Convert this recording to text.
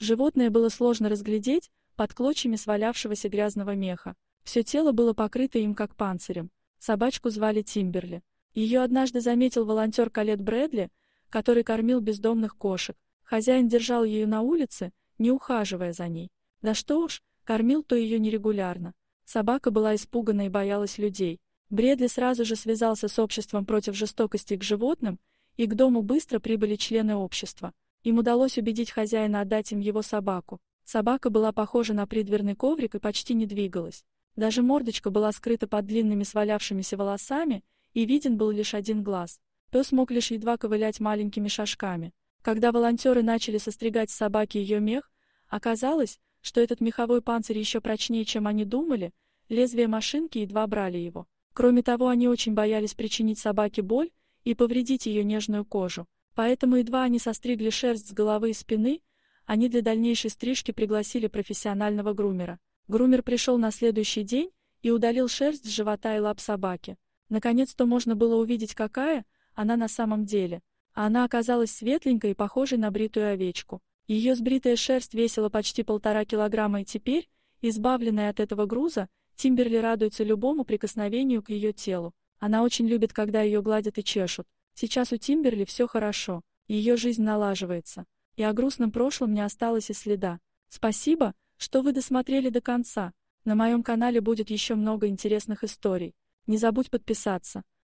Животное было сложно разглядеть, под клочьями свалявшегося грязного меха. Все тело было покрыто им как панцирем. Собачку звали Тимберли. Ее однажды заметил волонтер Калет Брэдли, который кормил бездомных кошек. Хозяин держал ее на улице, не ухаживая за ней. Да что уж, кормил то ее нерегулярно. Собака была испугана и боялась людей. Бредли сразу же связался с обществом против жестокости к животным, и к дому быстро прибыли члены общества. Им удалось убедить хозяина отдать им его собаку. Собака была похожа на придверный коврик и почти не двигалась. Даже мордочка была скрыта под длинными свалявшимися волосами, и виден был лишь один глаз. Пес мог лишь едва ковылять маленькими шажками. Когда волонтеры начали состригать с собаки ее мех, оказалось, что этот меховой панцирь еще прочнее, чем они думали, лезвие машинки едва брали его. Кроме того, они очень боялись причинить собаке боль и повредить ее нежную кожу. Поэтому едва они состригли шерсть с головы и спины, они для дальнейшей стрижки пригласили профессионального грумера. Грумер пришел на следующий день и удалил шерсть с живота и лап собаки. Наконец-то можно было увидеть, какая она на самом деле. Она оказалась светленькой и похожей на бритую овечку. Ее сбритая шерсть весила почти полтора килограмма и теперь, избавленная от этого груза, Тимберли радуется любому прикосновению к ее телу. Она очень любит, когда ее гладят и чешут. Сейчас у Тимберли все хорошо, ее жизнь налаживается, и о грустном прошлом не осталось и следа. Спасибо, что вы досмотрели до конца. На моем канале будет еще много интересных историй. Не забудь подписаться.